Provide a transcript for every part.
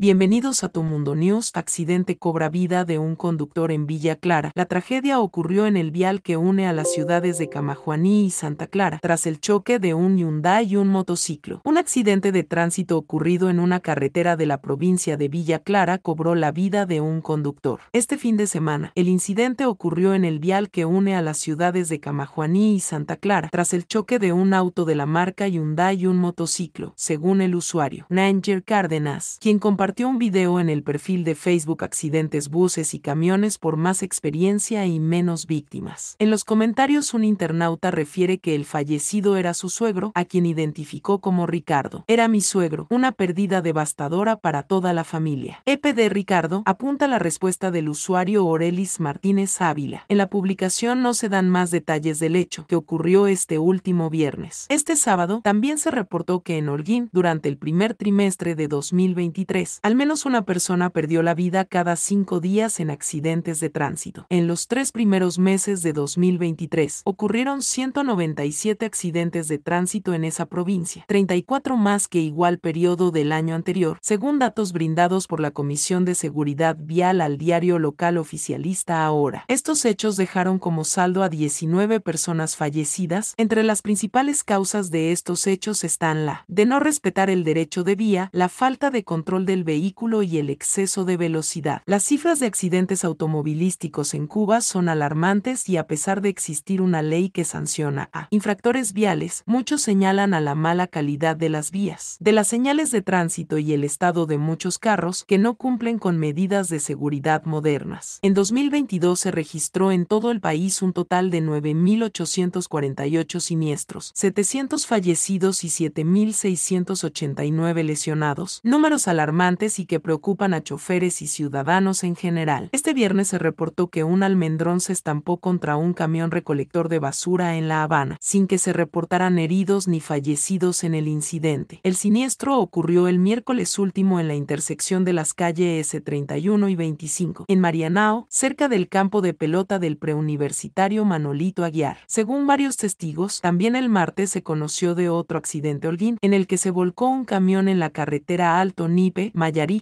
Bienvenidos a Tu Mundo News. Accidente cobra vida de un conductor en Villa Clara. La tragedia ocurrió en el vial que une a las ciudades de Camajuaní y Santa Clara, tras el choque de un Hyundai y un motociclo. Un accidente de tránsito ocurrido en una carretera de la provincia de Villa Clara cobró la vida de un conductor. Este fin de semana, el incidente ocurrió en el vial que une a las ciudades de Camajuaní y Santa Clara, tras el choque de un auto de la marca Hyundai y un motociclo, según el usuario, Nanger Cárdenas, quien compartió compartió un video en el perfil de Facebook Accidentes Buses y Camiones por más experiencia y menos víctimas. En los comentarios un internauta refiere que el fallecido era su suegro, a quien identificó como Ricardo. Era mi suegro, una pérdida devastadora para toda la familia. EPD Ricardo apunta la respuesta del usuario Orelis Martínez Ávila. En la publicación no se dan más detalles del hecho que ocurrió este último viernes. Este sábado también se reportó que en Holguín, durante el primer trimestre de 2023, al menos una persona perdió la vida cada cinco días en accidentes de tránsito. En los tres primeros meses de 2023 ocurrieron 197 accidentes de tránsito en esa provincia, 34 más que igual periodo del año anterior, según datos brindados por la Comisión de Seguridad Vial al diario local oficialista Ahora. Estos hechos dejaron como saldo a 19 personas fallecidas. Entre las principales causas de estos hechos están la de no respetar el derecho de vía, la falta de control del vehículo y el exceso de velocidad. Las cifras de accidentes automovilísticos en Cuba son alarmantes y a pesar de existir una ley que sanciona a infractores viales, muchos señalan a la mala calidad de las vías, de las señales de tránsito y el estado de muchos carros que no cumplen con medidas de seguridad modernas. En 2022 se registró en todo el país un total de 9.848 siniestros, 700 fallecidos y 7.689 lesionados, números alarmantes y que preocupan a choferes y ciudadanos en general. Este viernes se reportó que un almendrón se estampó contra un camión recolector de basura en La Habana, sin que se reportaran heridos ni fallecidos en el incidente. El siniestro ocurrió el miércoles último en la intersección de las calles S31 y 25, en Marianao, cerca del campo de pelota del preuniversitario Manolito Aguiar. Según varios testigos, también el martes se conoció de otro accidente holguín, en el que se volcó un camión en la carretera Alto Nipe,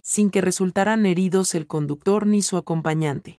sin que resultaran heridos el conductor ni su acompañante.